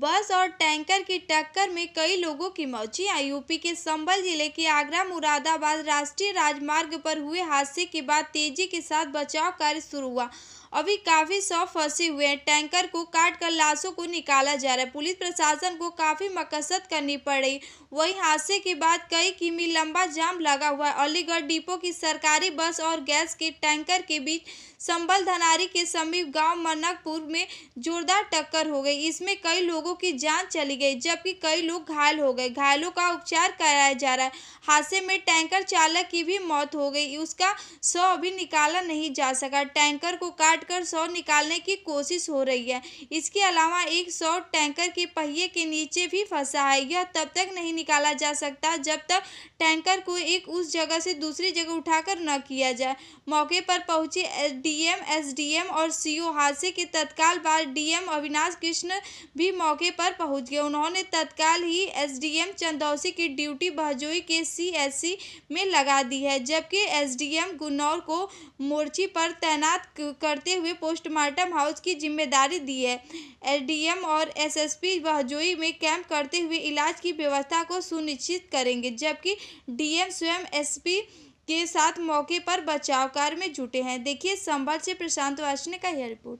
बस और टैंकर की टक्कर में कई लोगों की मौत आई यूपी के संबल जिले के आगरा मुरादाबाद राष्ट्रीय राजमार्ग पर हुए हादसे के बाद तेजी के साथ बचाव कार्य शुरू हुआ अभी काफी शव फंसे हुए हैं टैंकर को काट कर लाशों को निकाला जा रहा है पुलिस प्रशासन को काफी मकसद करनी पड़ रही वही हादसे के बाद कई किमी लंबा जाम लगा हुआ है अलीगढ़ डिपो की सरकारी बस और गैस के टैंकर के बीच संबल धनारी के समीप गांव मनकपुर में जोरदार टक्कर हो गई इसमें कई लोगों की जान चली गई जबकि कई लोग घायल हो गए घायलों का उपचार कराया जा रहा है हादसे में टैंकर चालक की भी मौत हो गई उसका शव अभी निकाला नहीं जा सका टैंकर को काट काटकर सौ निकालने की कोशिश हो रही है इसके अलावा एक सौ टैंकर के पहिए के नीचे भी फंसा है यह तब तक नहीं निकाला जा सकता जब तक टैंकर को एक उस जगह से दूसरी जगह उठाकर न किया जाए मौके पर पहुंचे डीएम एसडीएम और सीओ हादसे के तत्काल बाद डीएम अविनाश कृष्ण भी मौके पर पहुंच गए उन्होंने तत्काल ही एसडीएम चंदौसी की ड्यूटी बहजोई के सीएससी में लगा दी है जबकि एसडीएम गुन्नौर को मोर्ची पर तैनात करते करते हुए पोस्टमार्टम हाउस की जिम्मेदारी दी है एसडीएम और एसएसपी बहजोई में कैंप करते हुए इलाज की व्यवस्था को सुनिश्चित करेंगे जबकि डीएम स्वयं एसपी के साथ मौके पर बचाव कार्य में जुटे हैं देखिए संभल से प्रशांत वासने का यह रिपोर्ट